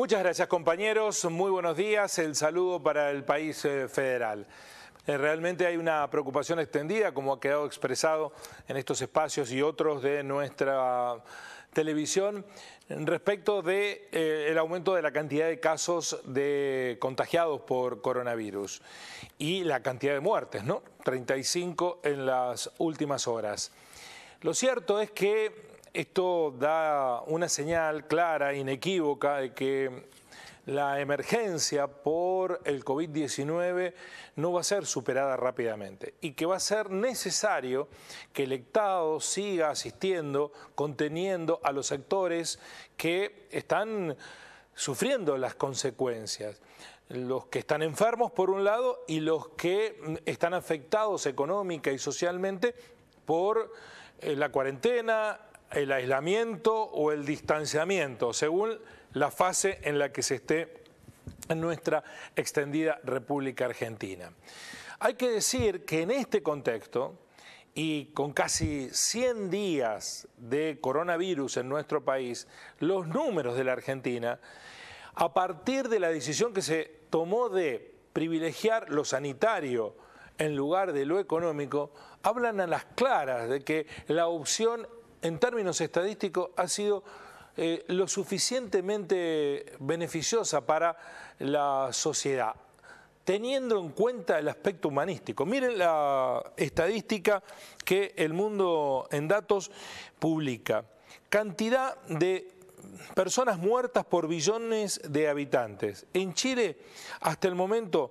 Muchas gracias compañeros, muy buenos días, el saludo para el país eh, federal. Eh, realmente hay una preocupación extendida, como ha quedado expresado en estos espacios y otros de nuestra televisión, respecto del de, eh, el aumento de la cantidad de casos de contagiados por coronavirus y la cantidad de muertes, ¿no? 35 en las últimas horas. Lo cierto es que esto da una señal clara, inequívoca, de que la emergencia por el COVID-19 no va a ser superada rápidamente y que va a ser necesario que el Estado siga asistiendo, conteniendo a los sectores que están sufriendo las consecuencias. Los que están enfermos por un lado y los que están afectados económica y socialmente por eh, la cuarentena, el aislamiento o el distanciamiento, según la fase en la que se esté en nuestra extendida República Argentina. Hay que decir que en este contexto y con casi 100 días de coronavirus en nuestro país, los números de la Argentina, a partir de la decisión que se tomó de privilegiar lo sanitario en lugar de lo económico, hablan a las claras de que la opción en términos estadísticos, ha sido eh, lo suficientemente beneficiosa para la sociedad, teniendo en cuenta el aspecto humanístico. Miren la estadística que el mundo en datos publica. Cantidad de personas muertas por billones de habitantes. En Chile, hasta el momento,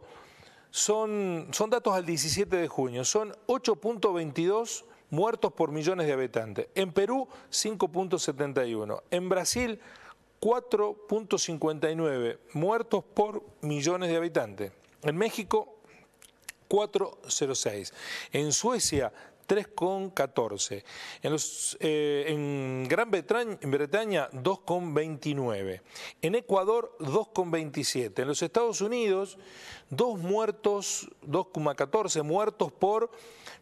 son, son datos al 17 de junio, son 8.22 muertos por millones de habitantes. En Perú, 5.71. En Brasil, 4.59 muertos por millones de habitantes. En México, 4.06. En Suecia, 3,14. Eh, en, Gran Bretaña, Bretaña 2,29. En Ecuador 2,27. En los Estados Unidos muertos, 2,14 muertos por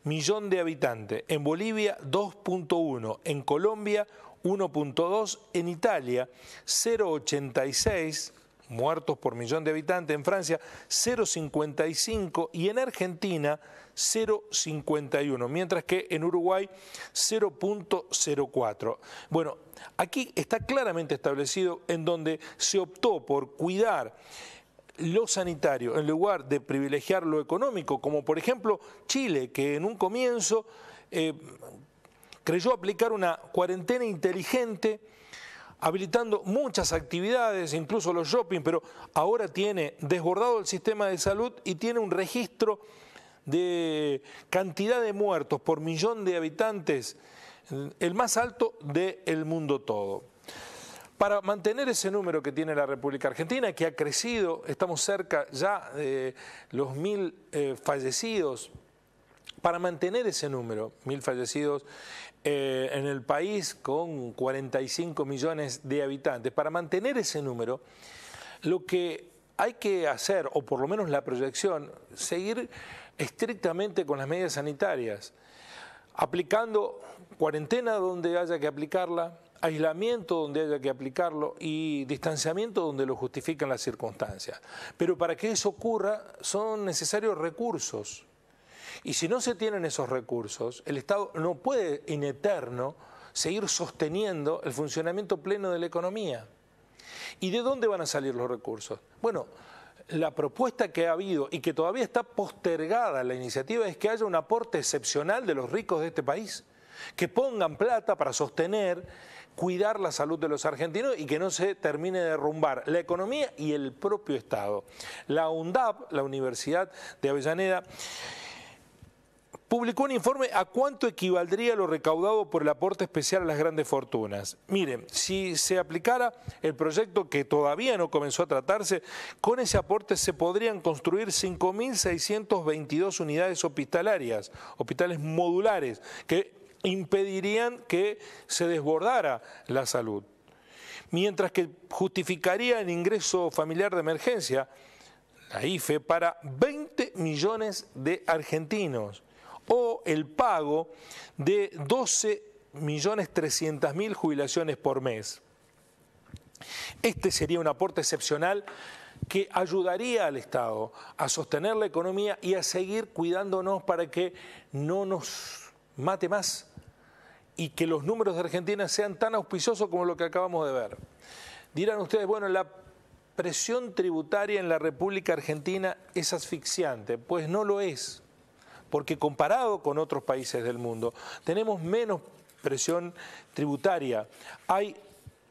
millón de habitantes. En Bolivia 2,1. En Colombia 1,2. En Italia 0,86 muertos por millón de habitantes, en Francia 0,55 y en Argentina 0,51, mientras que en Uruguay 0,04. Bueno, aquí está claramente establecido en donde se optó por cuidar lo sanitario en lugar de privilegiar lo económico, como por ejemplo Chile, que en un comienzo eh, creyó aplicar una cuarentena inteligente, habilitando muchas actividades, incluso los shopping, pero ahora tiene desbordado el sistema de salud y tiene un registro de cantidad de muertos por millón de habitantes, el más alto del mundo todo. Para mantener ese número que tiene la República Argentina, que ha crecido, estamos cerca ya de los mil eh, fallecidos para mantener ese número, mil fallecidos eh, en el país con 45 millones de habitantes, para mantener ese número, lo que hay que hacer, o por lo menos la proyección, seguir estrictamente con las medidas sanitarias, aplicando cuarentena donde haya que aplicarla, aislamiento donde haya que aplicarlo y distanciamiento donde lo justifican las circunstancias. Pero para que eso ocurra son necesarios recursos, y si no se tienen esos recursos, el Estado no puede en eterno seguir sosteniendo el funcionamiento pleno de la economía. ¿Y de dónde van a salir los recursos? Bueno, la propuesta que ha habido y que todavía está postergada la iniciativa es que haya un aporte excepcional de los ricos de este país, que pongan plata para sostener, cuidar la salud de los argentinos y que no se termine de derrumbar la economía y el propio Estado. La UNDAP, la Universidad de Avellaneda, publicó un informe a cuánto equivaldría lo recaudado por el aporte especial a las grandes fortunas. Miren, si se aplicara el proyecto que todavía no comenzó a tratarse, con ese aporte se podrían construir 5.622 unidades hospitalarias, hospitales modulares, que impedirían que se desbordara la salud. Mientras que justificaría el ingreso familiar de emergencia, la IFE, para 20 millones de argentinos o el pago de 12.300.000 jubilaciones por mes. Este sería un aporte excepcional que ayudaría al Estado a sostener la economía y a seguir cuidándonos para que no nos mate más y que los números de Argentina sean tan auspiciosos como lo que acabamos de ver. Dirán ustedes, bueno, la presión tributaria en la República Argentina es asfixiante. Pues no lo es porque comparado con otros países del mundo, tenemos menos presión tributaria. Hay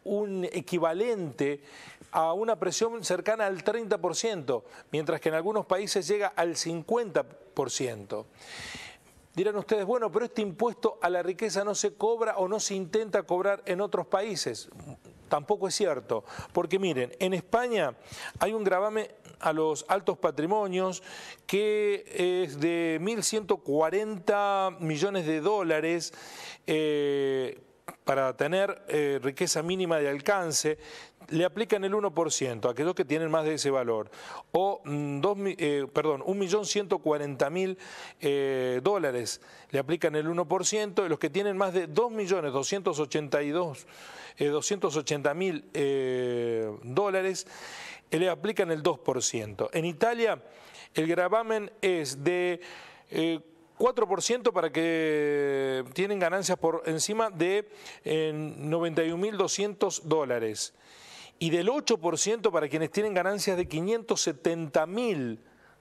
un equivalente a una presión cercana al 30%, mientras que en algunos países llega al 50%. Dirán ustedes, bueno, pero este impuesto a la riqueza no se cobra o no se intenta cobrar en otros países. Tampoco es cierto, porque miren, en España hay un gravamen a los altos patrimonios, que es de 1.140 millones de dólares eh, para tener eh, riqueza mínima de alcance, le aplican el 1% a aquellos que tienen más de ese valor, o mm, dos, eh, perdón, 1.140.000 dólares le aplican el 1%, y los que tienen más de 2.282.000 eh, dólares le aplican el 2%. En Italia el gravamen es de 4% eh, para que tienen ganancias por encima de 91.200 eh, dólares y del 8% para quienes tienen ganancias de 570.000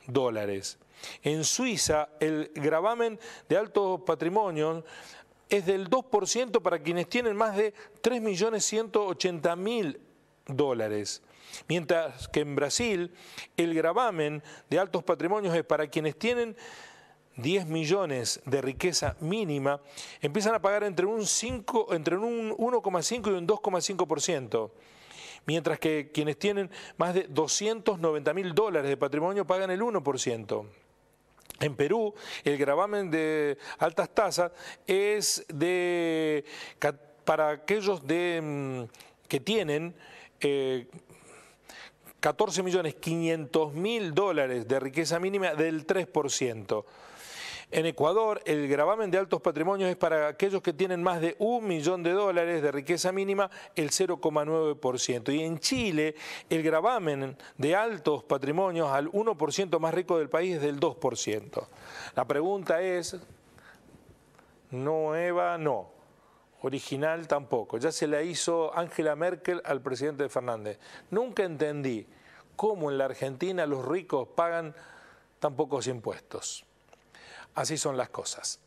dólares. En Suiza, el gravamen de alto patrimonio es del 2% para quienes tienen más de 3.180.000 dólares. Mientras que en Brasil el gravamen de altos patrimonios es para quienes tienen 10 millones de riqueza mínima, empiezan a pagar entre un entre un 1,5 y un 2,5%, mientras que quienes tienen más de 290 mil dólares de patrimonio pagan el 1%. En Perú, el gravamen de altas tasas es de, para aquellos mm, que tienen eh, 14.500.000 millones mil dólares de riqueza mínima del 3%. En Ecuador, el gravamen de altos patrimonios es para aquellos que tienen más de un millón de dólares de riqueza mínima, el 0,9%. Y en Chile, el gravamen de altos patrimonios al 1% más rico del país es del 2%. La pregunta es, no, Eva, no original tampoco. Ya se la hizo Angela Merkel al presidente Fernández. Nunca entendí cómo en la Argentina los ricos pagan tan pocos impuestos. Así son las cosas.